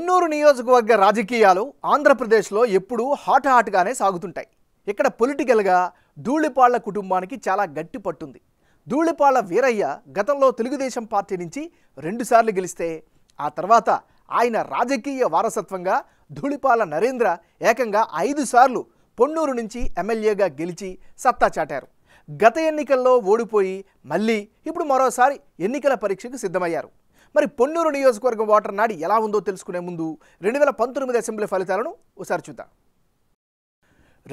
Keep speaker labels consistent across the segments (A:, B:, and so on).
A: పొన్నూరు నియోజకవర్గ రాజకీయాలు ఆంధ్రప్రదేశ్లో ఎప్పుడూ హాట్ హాట్గానే సాగుతుంటాయి ఇక్కడ పొలిటికల్గా ధూళిపాళ్ల కుటుంబానికి చాలా గట్టి పట్టుంది ధూళిపాళ్ల వీరయ్య గతంలో తెలుగుదేశం పార్టీ నుంచి రెండుసార్లు గెలిస్తే ఆ తర్వాత ఆయన రాజకీయ వారసత్వంగా ధూళిపాల నరేంద్ర ఏకంగా ఐదు సార్లు పొన్నూరు నుంచి ఎమ్మెల్యేగా గెలిచి సత్తా చాటారు గత ఎన్నికల్లో ఓడిపోయి మళ్ళీ ఇప్పుడు మరోసారి ఎన్నికల పరీక్షకు సిద్ధమయ్యారు మరి పొన్నూరు నియోజకవర్గం ఓటర్ నాడి ఎలా ఉందో తెలుసుకునే ముందు రెండు వేల పంతొమ్మిది అసెంబ్లీ ఫలితాలను ఒకసారి చూద్దాం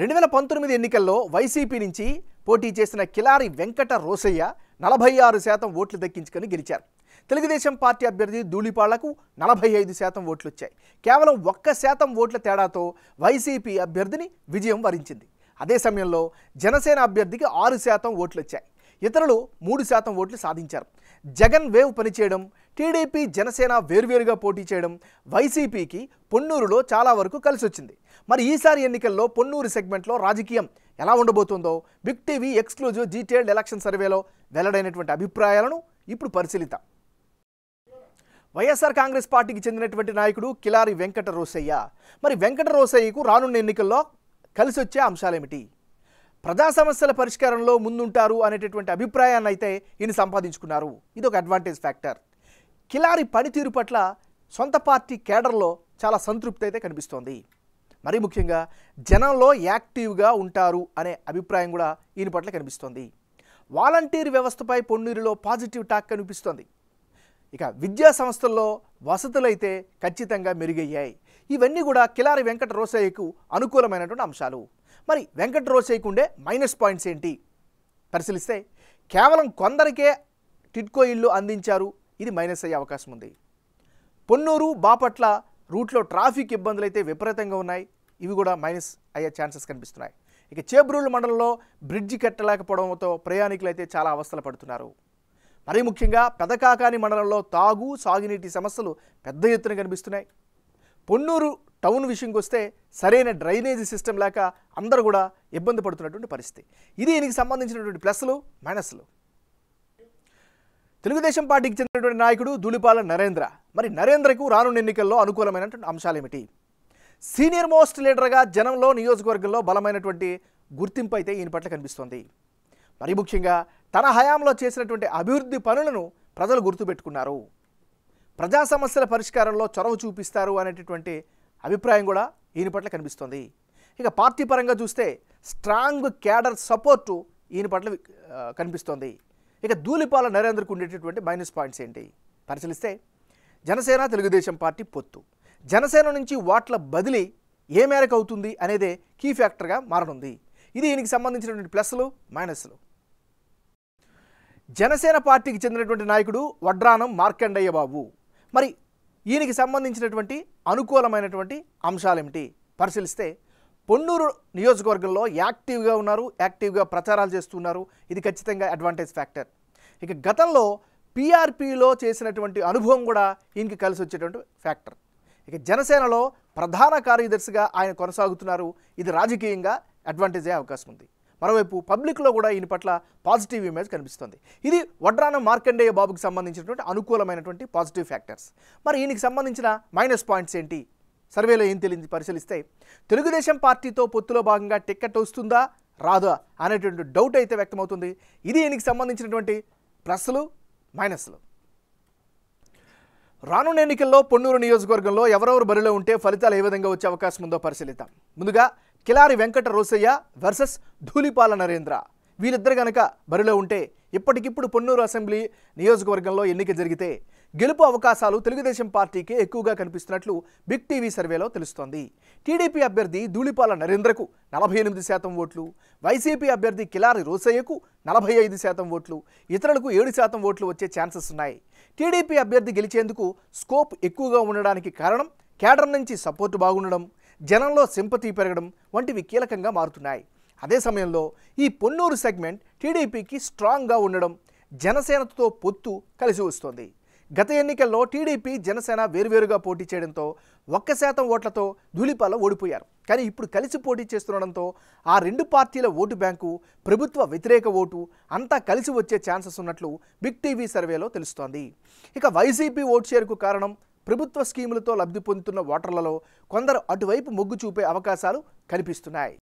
A: రెండు వేల పంతొమ్మిది ఎన్నికల్లో వైసీపీ నుంచి పోటీ చేసిన కిలారి వెంకట రోసయ్య నలభై ఆరు శాతం ఓట్లు దక్కించుకొని గెలిచారు తెలుగుదేశం పార్టీ అభ్యర్థి ధూళిపాళ్లకు నలభై ఐదు శాతం ఓట్లు వచ్చాయి కేవలం ఒక్క శాతం ఓట్ల తేడాతో వైసీపీ అభ్యర్థిని విజయం వరించింది అదే సమయంలో జనసేన అభ్యర్థికి ఆరు శాతం ఓట్లు వచ్చాయి ఇతరులు మూడు శాతం ఓట్లు సాధించారు జగన్ వేవ్ పనిచేయడం టీడీపీ జనసేన వేర్వేరుగా పోటీ చేయడం వైసీపీకి పొన్నూరులో చాలా వరకు కలిసి వచ్చింది మరి ఈసారి ఎన్నికల్లో పొన్నూరు సెగ్మెంట్లో రాజకీయం ఎలా ఉండబోతుందో big TV exclusive detailed election సర్వేలో వెల్లడైనటువంటి అభిప్రాయాలను ఇప్పుడు పరిశీలిద్దాం వైఎస్ఆర్ కాంగ్రెస్ పార్టీకి చెందినటువంటి నాయకుడు కిలారి వెంకట రోసయ్య మరి వెంకట రోసయ్యకు రానున్న ఎన్నికల్లో కలిసి వచ్చే అంశాలేమిటి ప్రజా సమస్యల పరిష్కారంలో ముందుంటారు అనేటటువంటి అభిప్రాయాన్ని అయితే ఈయన సంపాదించుకున్నారు ఇది ఒక అడ్వాంటేజ్ ఫ్యాక్టర్ కిలారి పనితీరు పట్ల సొంత పార్టీ కేడర్లో చాలా సంతృప్తి అయితే కనిపిస్తోంది మరీ ముఖ్యంగా జనంలో యాక్టివ్గా ఉంటారు అనే అభిప్రాయం కూడా ఈయన పట్ల కనిపిస్తోంది వాలంటీర్ వ్యవస్థపై పొన్నీరులో పాజిటివ్ టాక్ కనిపిస్తోంది ఇక విద్యా సంస్థల్లో వసతులైతే ఖచ్చితంగా మెరుగయ్యాయి ఇవన్నీ కూడా కిలారి వెంకట రోసయ్యకు అనుకూలమైనటువంటి అంశాలు మరి వెంకట రోసయ్యకుండే మైనస్ పాయింట్స్ ఏంటి పరిశీలిస్తే కేవలం కొందరికే టిట్కో ఇల్లు అందించారు ఇది మైనస్ అయ్యే అవకాశం ఉంది పొన్నూరు బాపట్ల రూట్లో ట్రాఫిక్ ఇబ్బందులు అయితే విపరీతంగా ఉన్నాయి ఇవి కూడా మైనస్ అయ్యే ఛాన్సెస్ కనిపిస్తున్నాయి ఇక చేబ్రూలు మండలంలో బ్రిడ్జి కట్టలేకపోవడంతో ప్రయాణికులు అయితే చాలా అవస్థలు పడుతున్నారు మరీ ముఖ్యంగా పెదకాకాని మండలంలో తాగు సాగునీటి సమస్యలు పెద్ద ఎత్తున కనిపిస్తున్నాయి పొన్నూరు టౌన్ విషయంకి వస్తే సరైన డ్రైనేజీ సిస్టమ్ లేక అందరూ కూడా ఇబ్బంది పడుతున్నటువంటి పరిస్థితి ఇది దీనికి సంబంధించినటువంటి ప్లస్లు మైనస్లు తెలుగుదేశం పార్టీకి చెందినటువంటి నాయకుడు ధూళిపాల నరేంద్ర మరి నరేంద్రకు రానున్న ఎన్నికల్లో అనుకూలమైనటువంటి అంశాలు ఏమిటి సీనియర్ మోస్ట్ లీడర్గా జనంలో నియోజకవర్గంలో బలమైనటువంటి గుర్తింపు అయితే ఈయన పట్ల కనిపిస్తోంది మరి ముఖ్యంగా తన హయాంలో చేసినటువంటి అభివృద్ధి పనులను ప్రజలు గుర్తుపెట్టుకున్నారు ప్రజా సమస్యల పరిష్కారంలో చొరవ చూపిస్తారు అనేటటువంటి అభిప్రాయం కూడా ఈయన పట్ల కనిపిస్తుంది ఇక పార్టీ పరంగా చూస్తే స్ట్రాంగ్ క్యాడర్ సపోర్టు ఈయన పట్ల కనిపిస్తోంది ఇక ధూళిపాల నరేంద్రకు ఉండేటటువంటి మైనస్ పాయింట్స్ ఏంటి పరిశీలిస్తే జనసేన తెలుగుదేశం పార్టీ పొత్తు జనసేన నుంచి వాట్ల బదిలీ ఏ మేరకు అవుతుంది అనేదే కీ ఫ్యాక్టర్గా మారనుంది ఇది దీనికి సంబంధించినటువంటి ప్లస్లు మైనస్లు జనసేన పార్టీకి చెందినటువంటి నాయకుడు వడ్రానం మార్కండయ్య బాబు మరి ఈయనకి సంబంధించినటువంటి అనుకూలమైనటువంటి అంశాలు ఏమిటి పరిశీలిస్తే పొన్నూరు నియోజకవర్గంలో యాక్టివ్గా ఉన్నారు యాక్టివ్గా ప్రచారాలు చేస్తున్నారు ఇది ఖచ్చితంగా అడ్వాంటేజ్ ఫ్యాక్టర్ ఇక గతంలో పీఆర్పీలో చేసినటువంటి అనుభవం కూడా ఈయనకి కలిసి వచ్చేటువంటి ఫ్యాక్టర్ ఇక జనసేనలో ప్రధాన కార్యదర్శిగా ఆయన కొనసాగుతున్నారు ఇది రాజకీయంగా అడ్వాంటేజ్ అయ్యే అవకాశం ఉంది మరోవైపు పబ్లిక్లో కూడా ఈయన పట్ల పాజిటివ్ ఇమేజ్ కనిపిస్తుంది ఇది వడ్రాన మార్కండేయ బాబుకి సంబంధించినటువంటి అనుకూలమైనటువంటి పాజిటివ్ ఫ్యాక్టర్స్ మరి ఈయనకి సంబంధించిన మైనస్ పాయింట్స్ ఏంటి సర్వేలో ఏం తెలియదు పరిశీలిస్తే తెలుగుదేశం పార్టీతో పొత్తులో భాగంగా టిక్కెట్ వస్తుందా రాదా అనేటువంటి డౌట్ అయితే వ్యక్తమవుతుంది ఇది ఈయనకి సంబంధించినటువంటి ప్లస్లు మైనస్లు రానున్న ఎన్నికల్లో పొన్నూరు నియోజకవర్గంలో ఎవరెవరు బరిలో ఉంటే ఫలితాలు ఏ విధంగా వచ్చే అవకాశం ఉందో పరిశీలిద్దాం ముందుగా కిలారి వెంకట రోసయ్య వర్సెస్ ధూళిపాల నరేంద్ర వీళ్ళిద్దరు గనక బరిలో ఉంటే ఇప్పటికిప్పుడు పొన్నూరు అసెంబ్లీ నియోజకవర్గంలో ఎన్నిక జరిగితే గెలుపు అవకాశాలు తెలుగుదేశం పార్టీకే ఎక్కువగా కనిపిస్తున్నట్లు బిగ్ టీవీ సర్వేలో తెలుస్తోంది టీడీపీ అభ్యర్థి ధూళిపాల నరేంద్రకు నలభై ఎనిమిది శాతం ఓట్లు వైసీపీ అభ్యర్థి కిలారి రోసయ్యకు నలభై ఐదు శాతం ఓట్లు ఇతరులకు ఏడు శాతం ఓట్లు వచ్చే ఛాన్సెస్ ఉన్నాయి టీడీపీ అభ్యర్థి గెలిచేందుకు స్కోప్ ఎక్కువగా ఉండడానికి కారణం కేడర్ నుంచి సపోర్టు బాగుండడం జనంలో సింపతి పెరగడం వంటివి కీలకంగా మారుతున్నాయి అదే సమయంలో ఈ పొన్నూరు సెగ్మెంట్ టీడీపీకి స్ట్రాంగ్గా ఉండడం జనసేనతో పొత్తు కలిసి వస్తోంది గత ఎన్నికల్లో టీడీపీ జనసేన వేరువేరుగా పోటీ చేయడంతో ఒక్క శాతం ఓట్లతో ధూళిపాల ఓడిపోయారు కానీ ఇప్పుడు కలిసి పోటీ చేస్తుండడంతో ఆ రెండు పార్టీల ఓటు బ్యాంకు ప్రభుత్వ వ్యతిరేక ఓటు అంతా కలిసి వచ్చే ఛాన్సెస్ ఉన్నట్లు బిగ్ టీవీ సర్వేలో తెలుస్తోంది ఇక వైసీపీ ఓటు చేరుకు కారణం ప్రభుత్వ స్కీములతో లబ్ధి పొందుతున్న ఓటర్లలో కొందరు అటువైపు మొగ్గు చూపే అవకాశాలు కనిపిస్తున్నాయి